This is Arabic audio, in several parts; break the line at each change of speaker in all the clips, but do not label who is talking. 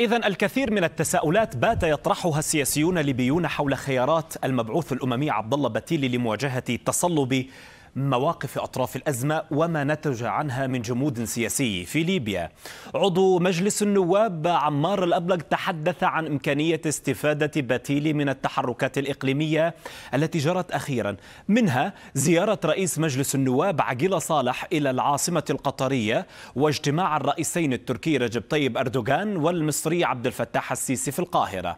إذا الكثير من التساؤلات بات يطرحها السياسيون الليبيون حول خيارات المبعوث الأممي عبد الله بتيلي لمواجهة تصلب مواقف أطراف الأزمة وما نتج عنها من جمود سياسي في ليبيا عضو مجلس النواب عمار الأبلغ تحدث عن إمكانية استفادة باتيلي من التحركات الإقليمية التي جرت أخيرا منها زيارة رئيس مجلس النواب عقيل صالح إلى العاصمة القطرية واجتماع الرئيسين التركي رجب طيب أردوغان والمصري عبد الفتاح السيسي في القاهرة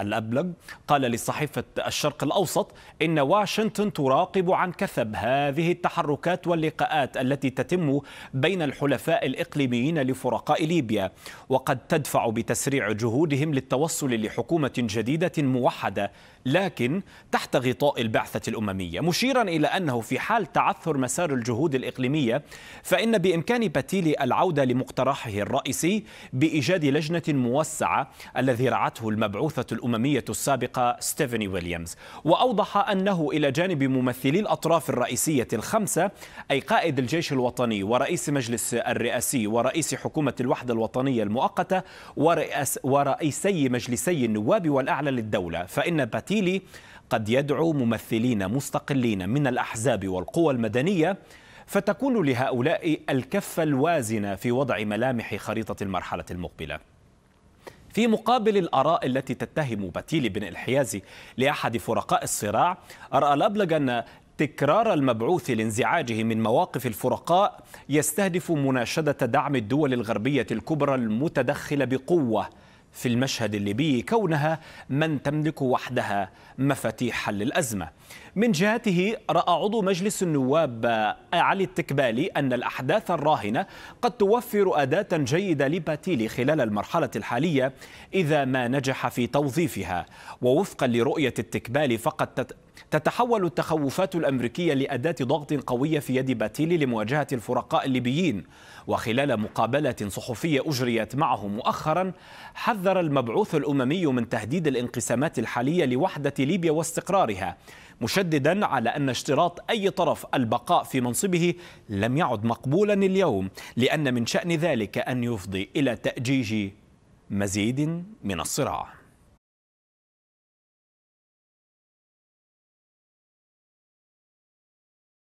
الأبلغ قال لصحيفة الشرق الأوسط إن واشنطن تراقب عن كثب هذه التحركات واللقاءات التي تتم بين الحلفاء الإقليميين لفرقاء ليبيا وقد تدفع بتسريع جهودهم للتوصل لحكومة جديدة موحدة لكن تحت غطاء البعثة الأممية مشيرا إلى أنه في حال تعثر مسار الجهود الإقليمية فإن بإمكان باتيلي العودة لمقترحه الرئيسي بإيجاد لجنة موسعة الذي رعته المبعوثة الأممية الأممية السابقة ستيفني ويليامز وأوضح أنه إلى جانب ممثلي الأطراف الرئيسية الخمسة أي قائد الجيش الوطني ورئيس مجلس الرئاسي ورئيس حكومة الوحدة الوطنية المؤقتة ورئيس ورئيسي مجلسي النواب والأعلى للدولة فإن باتيلي قد يدعو ممثلين مستقلين من الأحزاب والقوى المدنية فتكون لهؤلاء الكفة الوازنة في وضع ملامح خريطة المرحلة المقبلة في مقابل الآراء التي تتهم بتيلي بن الحيازي لأحد فرقاء الصراع أرأى الأبلج أن تكرار المبعوث لانزعاجه من مواقف الفرقاء يستهدف مناشدة دعم الدول الغربية الكبرى المتدخلة بقوة في المشهد الليبي كونها من تملك وحدها مفاتيح حل الأزمة من جهته رأى عضو مجلس النواب علي التكبالي أن الأحداث الراهنة قد توفر أداة جيدة لباتيلي خلال المرحلة الحالية إذا ما نجح في توظيفها ووفقا لرؤية التكبالي فقد تتحول التخوفات الأمريكية لأداة ضغط قوية في يد باتيلي لمواجهة الفرقاء الليبيين وخلال مقابلة صحفية أجريت معه مؤخرا حذر حذر المبعوث الأممي من تهديد الانقسامات الحالية لوحدة ليبيا واستقرارها مشددا على أن اشتراط أي طرف البقاء في منصبه لم يعد مقبولا اليوم لأن من شأن ذلك أن يفضي إلى تأجيج مزيد من الصراع